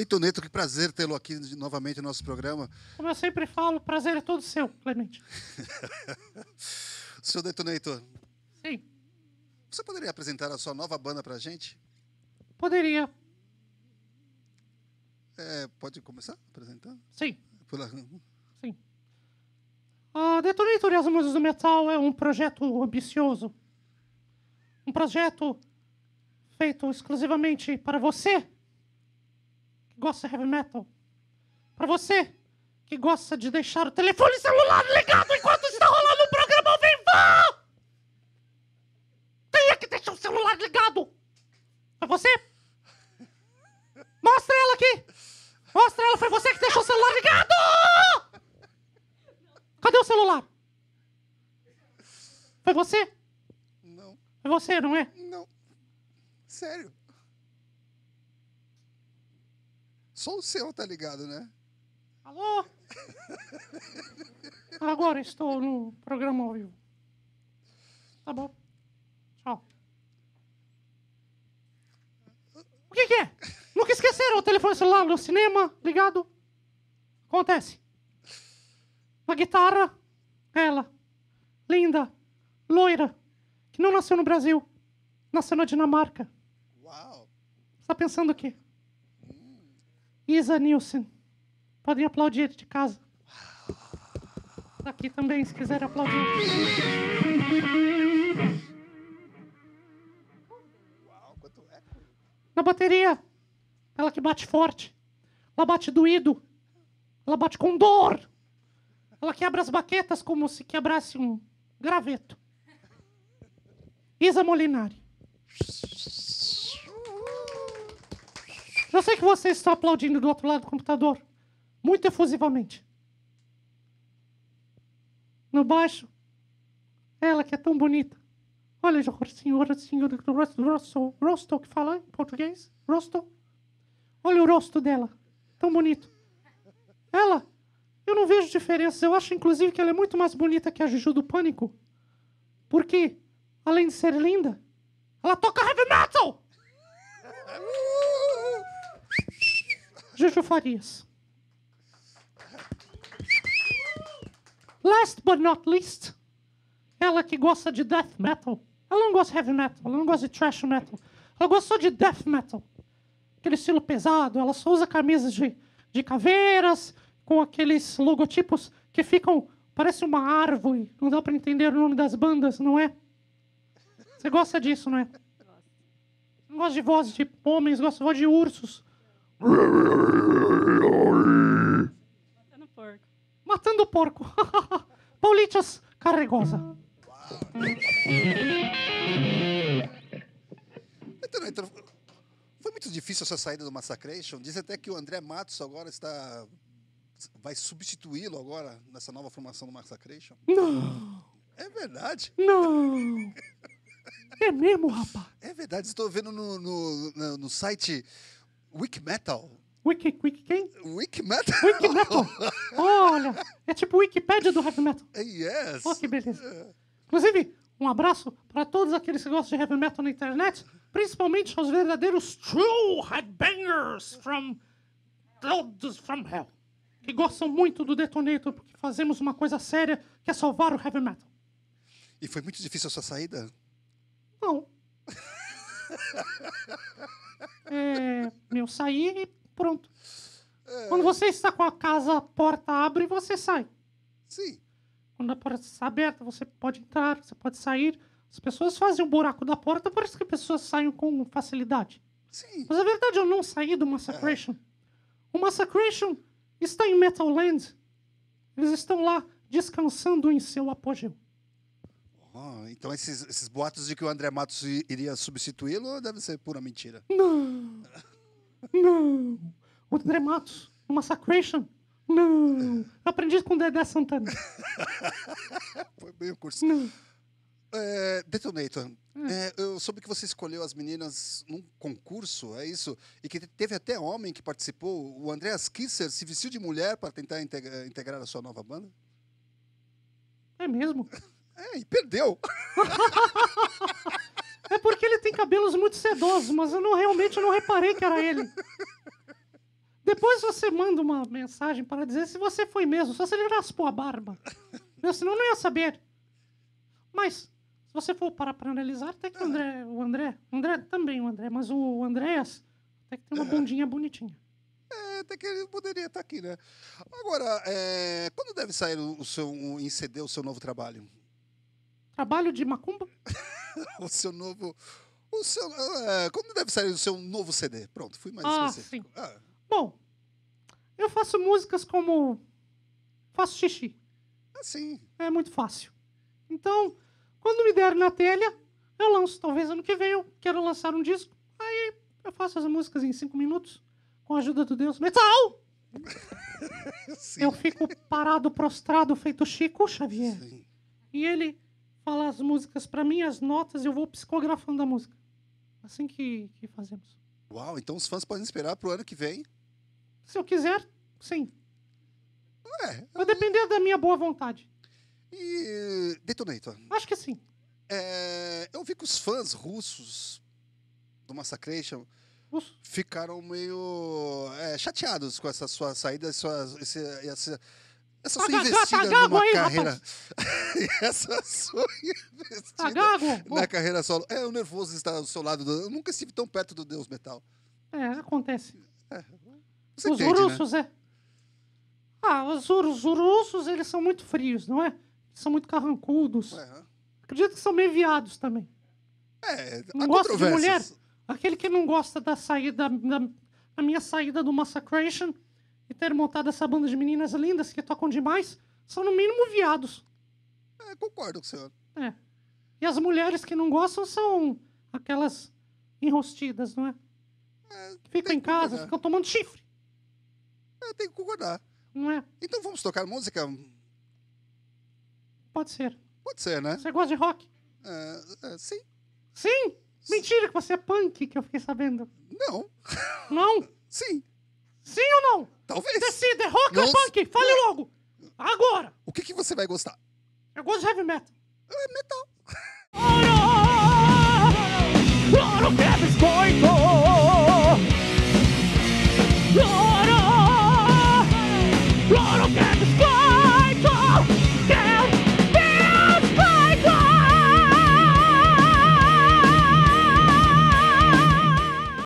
Leitor Neto, que prazer tê-lo aqui novamente no nosso programa. Como eu sempre falo, prazer é todo seu, Clemente. Seu Detonator. Sim. Você poderia apresentar a sua nova banda pra gente? Poderia. É, pode começar apresentando? Sim. Sim. A Detonator e as músicas do Metal é um projeto ambicioso. Um projeto feito exclusivamente para você, gosta de heavy metal. Para você que gosta de deixar o telefone celular ligado enquanto está rolando o um programa ao vivo. Tem que deixar o celular ligado. Pra você? Mostra ela aqui. Mostra ela. Foi você que deixou o celular ligado. Cadê o celular? Foi você? Não. Foi você, não é? Não. Sério. Só o seu tá ligado, né? Alô? Agora estou no programa ao vivo. Tá bom. Tchau. O que, que é? Nunca esqueceram o telefone celular no cinema ligado? Acontece. Uma guitarra, ela, linda, loira, que não nasceu no Brasil, nasceu na Dinamarca. Uau! Está pensando o quê? Isa Nielsen, Podem aplaudir de casa. Aqui também, se quiser aplaudir. Uau, quanto Na bateria, ela que bate forte. Ela bate doído. Ela bate com dor. Ela quebra as baquetas como se quebrasse um graveto. Isa Molinari. Já sei que vocês estão aplaudindo do outro lado do computador, muito efusivamente. No baixo, ela que é tão bonita. Olha, senhora, senhora do rosto, rosto que fala em português, rosto. Olha o rosto dela, tão bonito. Ela, eu não vejo diferença. Eu acho, inclusive, que ela é muito mais bonita que a Juju do Pânico. Porque, além de ser linda, ela toca heavy metal! Juju Farias. Last but not least, ela que gosta de death metal. Ela não gosta de heavy metal, ela não gosta de thrash metal. Ela gosta só de death metal. Aquele estilo pesado, ela só usa camisas de, de caveiras, com aqueles logotipos que ficam. Parece uma árvore, não dá para entender o nome das bandas, não é? Você gosta disso, não é? Não gosta de voz de homens, gosta de voz de ursos. Matando porco. Matando porco. Paulichos carregosa. Então, então, foi muito difícil essa saída do Massacration. Diz até que o André Matos agora está vai substituí-lo agora nessa nova formação do Massacration. Não. É verdade. Não. É mesmo, rapaz. É verdade. Estou vendo no, no, no, no site Wick Metal. Wiki, Wiki quem? Wiki Metal. Wiki Metal. Olha, é tipo Wikipédia do heavy metal. Yes. Oh, que beleza. Inclusive, um abraço para todos aqueles que gostam de heavy metal na internet, principalmente aos verdadeiros true headbangers from, from hell, que gostam muito do Detonator, porque fazemos uma coisa séria que é salvar o heavy metal. E foi muito difícil a sua saída? Não. É, meu, saí e pronto. É... Quando você está com a casa, a porta abre e você sai. Sim. Quando a porta está aberta, você pode entrar, você pode sair. As pessoas fazem o um buraco da porta, por isso que pessoas saem com facilidade. Sim. Mas a é verdade, eu não saí do Massacration. É. O Massacration está em Metal Land. Eles estão lá descansando em seu apogeu. Oh, então esses, esses, boatos de que o André Matos iria substituí-lo deve ser pura mentira. Não! Não! O André Matos, o Massacration? Não! É. Aprendi com o Dedé Santana. Foi bem o curso. Não. É, Detonator, é. Ah. É, eu soube que você escolheu as meninas num concurso, é isso? E que teve até homem que participou. O Andreas Kisser se vestiu de mulher para tentar integra integrar a sua nova banda? É mesmo? É, e perdeu. é porque ele tem cabelos muito sedosos, mas eu não, realmente eu não reparei que era ele. Depois você manda uma mensagem para dizer se você foi mesmo, só se ele raspou a barba. Meu, senão não ia saber. Mas, se você for parar para analisar, até que o André, o André, o André também o André, mas o Andréas, até que tem uma bundinha bonitinha. É, até que ele poderia estar tá aqui, né? Agora, é, quando deve sair o seu, em CD o seu novo trabalho? trabalho de macumba. o seu novo. O seu, quando é, deve sair o seu novo CD? Pronto, fui mais ah, específico. Sim. Ah. Bom, eu faço músicas como. Faço xixi. Ah, sim. É muito fácil. Então, quando me der na telha, eu lanço. Talvez ano que vem eu quero lançar um disco. Aí eu faço as músicas em cinco minutos, com a ajuda do Deus. Metal! Eu fico parado, prostrado, feito Chico Xavier. Sim. E ele falar as músicas para mim, as notas, eu vou psicografando a música. Assim que, que fazemos. Uau, então os fãs podem esperar pro ano que vem? Se eu quiser, sim. É. Vai depender da minha boa vontade. E Detonator? Acho que sim. É, eu vi que os fãs russos do Massacration Russo. ficaram meio é, chateados com essa sua saída, essa, essa sua investida numa aí, carreira. essa sua ah, investida na carreira solo. É, o nervoso estar ao seu lado. Do... Eu nunca estive tão perto do Deus Metal. É, acontece. É. os entende, russos, né? é. Ah, os, os russos, eles são muito frios, não é? são muito carrancudos. É. Acredito que são meio viados também. É, não gosta de mulher. Aquele que não gosta da saída, da, da minha saída do Massacration e ter montado essa banda de meninas lindas que tocam demais, são no mínimo viados. É, concordo com o senhor. É. E as mulheres que não gostam são aquelas enrostidas, não é? é ficam em casa, ficam tomando chifre. É, tem que concordar. Não é? Então vamos tocar música? Pode ser. Pode ser, né? Você gosta de rock? É, é, sim. Sim? Mentira que você é punk, que eu fiquei sabendo. Não. Não? sim. Sim ou não? Talvez. Decida, é rock não... ou é punk? Fale logo. Agora. O que, que você vai gostar? It was heavy metal. Uh, metal. oh no!